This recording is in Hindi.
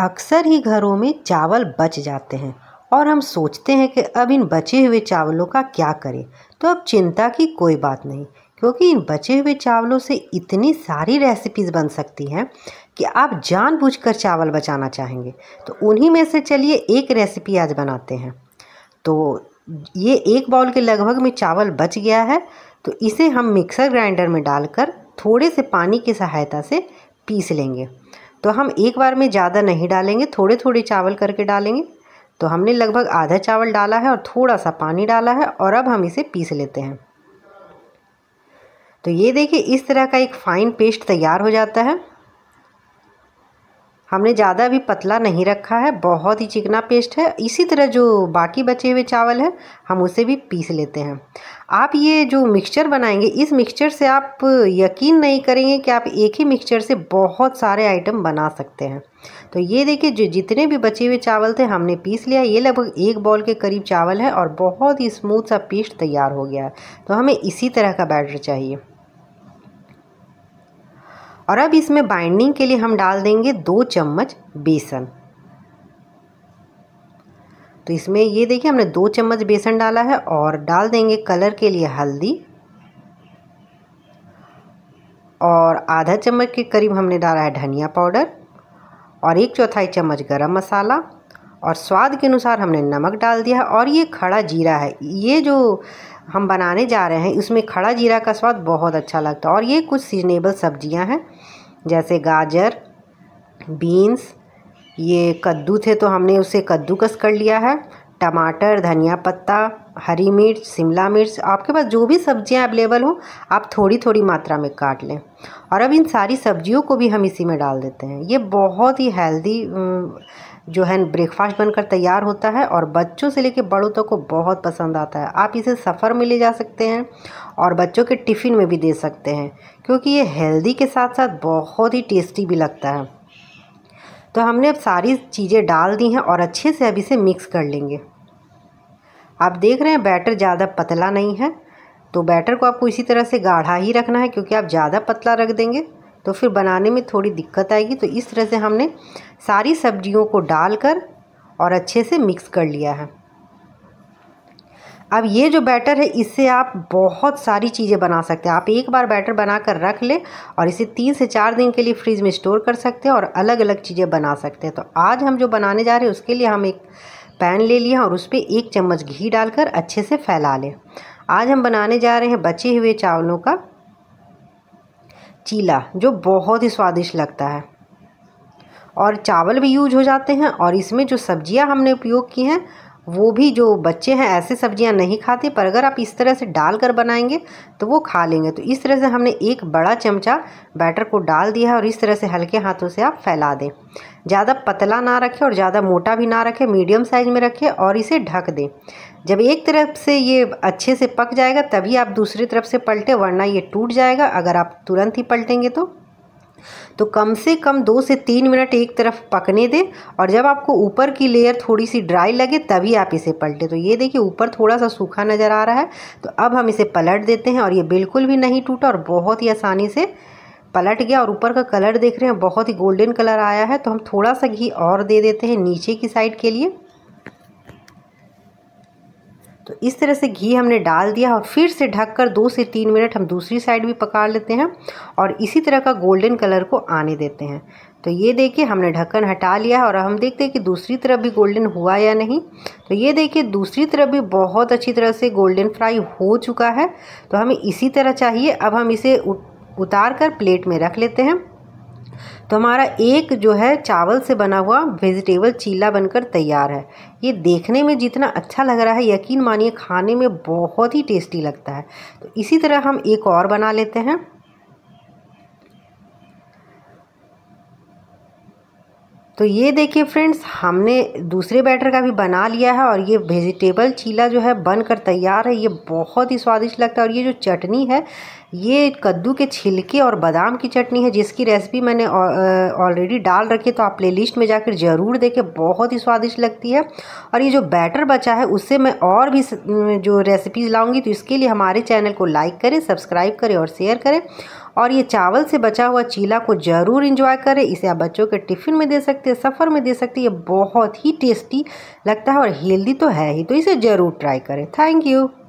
अक्सर ही घरों में चावल बच जाते हैं और हम सोचते हैं कि अब इन बचे हुए चावलों का क्या करें तो अब चिंता की कोई बात नहीं क्योंकि इन बचे हुए चावलों से इतनी सारी रेसिपीज़ बन सकती हैं कि आप जानबूझकर चावल बचाना चाहेंगे तो उन्हीं में से चलिए एक रेसिपी आज बनाते हैं तो ये एक बाउल के लगभग में चावल बच गया है तो इसे हम मिक्सर ग्राइंडर में डालकर थोड़े से पानी की सहायता से पीस लेंगे तो हम एक बार में ज़्यादा नहीं डालेंगे थोड़े थोड़े चावल करके डालेंगे तो हमने लगभग आधा चावल डाला है और थोड़ा सा पानी डाला है और अब हम इसे पीस लेते हैं तो ये देखिए इस तरह का एक फ़ाइन पेस्ट तैयार हो जाता है हमने ज़्यादा भी पतला नहीं रखा है बहुत ही चिकना पेस्ट है इसी तरह जो बाकी बचे हुए चावल हैं हम उसे भी पीस लेते हैं आप ये जो मिक्सचर बनाएंगे इस मिक्सचर से आप यकीन नहीं करेंगे कि आप एक ही मिक्सचर से बहुत सारे आइटम बना सकते हैं तो ये देखिए जो जितने भी बचे हुए चावल थे हमने पीस लिया ये लगभग एक बॉल के करीब चावल है और बहुत ही स्मूथ सा पेस्ट तैयार हो गया है तो हमें इसी तरह का बैटर चाहिए और अब इसमें बाइंडिंग के लिए हम डाल देंगे दो चम्मच बेसन तो इसमें ये देखिए हमने दो चम्मच बेसन डाला है और डाल देंगे कलर के लिए हल्दी और आधा चम्मच के करीब हमने डाला है धनिया पाउडर और एक चौथाई चम्मच गरम मसाला और स्वाद के अनुसार हमने नमक डाल दिया है और ये खड़ा जीरा है ये जो हम बनाने जा रहे हैं इसमें खड़ा जीरा का स्वाद बहुत अच्छा लगता है और ये कुछ सीजनेबल सब्जियां हैं जैसे गाजर बीन्स ये कद्दू थे तो हमने उसे कद्दूकस कर लिया है टमाटर धनिया पत्ता हरी मिर्च शिमला मिर्च आपके पास जो भी सब्जियां अवेलेबल हों आप थोड़ी थोड़ी मात्रा में काट लें और अब इन सारी सब्जियों को भी हम इसी में डाल देते हैं ये बहुत ही हेल्दी जो है ब्रेकफास्ट बनकर तैयार होता है और बच्चों से लेकर बड़ों तक को बहुत पसंद आता है आप इसे सफ़र में ले जा सकते हैं और बच्चों के टिफ़िन में भी दे सकते हैं क्योंकि ये हेल्दी के साथ साथ बहुत ही टेस्टी भी लगता है तो हमने अब सारी चीज़ें डाल दी हैं और अच्छे से अब इसे मिक्स कर लेंगे आप देख रहे हैं बैटर ज़्यादा पतला नहीं है तो बैटर को आपको इसी तरह से गाढ़ा ही रखना है क्योंकि आप ज़्यादा पतला रख देंगे तो फिर बनाने में थोड़ी दिक्कत आएगी तो इस तरह से हमने सारी सब्जियों को डालकर और अच्छे से मिक्स कर लिया है अब ये जो बैटर है इससे आप बहुत सारी चीज़ें बना सकते हैं आप एक बार बैटर बना कर रख ले और इसे तीन से चार दिन के लिए फ्रिज में स्टोर कर सकते हैं और अलग अलग चीज़ें बना सकते हैं तो आज हम जो बनाने जा रहे हैं उसके लिए हम एक पैन ले लिया और उस पर एक चम्मच घी डालकर अच्छे से फैला लें आज हम बनाने जा रहे हैं बचे हुए चावलों का चीला जो बहुत ही स्वादिष्ट लगता है और चावल भी यूज हो जाते हैं और इसमें जो सब्जियां हमने उपयोग की हैं वो भी जो बच्चे हैं ऐसे सब्जियां नहीं खाते पर अगर आप इस तरह से डाल कर बनाएंगे तो वो खा लेंगे तो इस तरह से हमने एक बड़ा चमचा बैटर को डाल दिया और इस तरह से हल्के हाथों से आप फैला दें ज़्यादा पतला ना रखें और ज़्यादा मोटा भी ना रखें मीडियम साइज में रखें और इसे ढक दें जब एक तरफ से ये अच्छे से पक जाएगा तभी आप दूसरी तरफ से पलटें वरना ये टूट जाएगा अगर आप तुरंत ही पलटेंगे तो तो कम से कम दो से तीन मिनट एक तरफ पकने दें और जब आपको ऊपर की लेयर थोड़ी सी ड्राई लगे तभी आप इसे पलटें तो ये देखिए ऊपर थोड़ा सा सूखा नज़र आ रहा है तो अब हम इसे पलट देते हैं और ये बिल्कुल भी नहीं टूटा और बहुत ही आसानी से पलट गया और ऊपर का कलर देख रहे हैं बहुत ही गोल्डन कलर आया है तो हम थोड़ा सा घी और दे देते हैं नीचे की साइड के लिए तो इस तरह से घी हमने डाल दिया और फिर से ढककर दो से तीन मिनट हम दूसरी साइड भी पका लेते हैं और इसी तरह का गोल्डन कलर को आने देते हैं तो ये देखिए हमने ढक्कन हटा लिया है और हम देखते हैं कि दूसरी तरफ भी गोल्डन हुआ या नहीं तो ये देखिए दूसरी तरफ भी बहुत अच्छी तरह से गोल्डन फ्राई हो चुका है तो हमें इसी तरह चाहिए अब हम इसे उतार कर प्लेट में रख लेते हैं तो हमारा एक जो है चावल से बना हुआ वेजिटेबल चीला बनकर तैयार है ये देखने में जितना अच्छा लग रहा है यकीन मानिए खाने में बहुत ही टेस्टी लगता है तो इसी तरह हम एक और बना लेते हैं तो ये देखिए फ्रेंड्स हमने दूसरे बैटर का भी बना लिया है और ये वेजिटेबल चीला जो है बनकर तैयार है ये बहुत ही स्वादिष्ट लगता है और ये जो चटनी है ये कद्दू के छिलके और बादाम की चटनी है जिसकी रेसिपी मैंने ऑलरेडी डाल रखी है तो आप प्लेलिस्ट में जाकर ज़रूर देखें बहुत ही स्वादिष्ट लगती है और ये जो बैटर बचा है उससे मैं और भी जो रेसिपीज़ लाऊंगी तो इसके लिए हमारे चैनल को लाइक करें सब्सक्राइब करें और शेयर करें और ये चावल से बचा हुआ चीला को ज़रूर इंजॉय करें इसे आप बच्चों के टिफ़िन में दे सकते हैं सफ़र में दे सकते हैं ये बहुत ही टेस्टी लगता है और हेल्दी तो है ही तो इसे ज़रूर ट्राई करें थैंक यू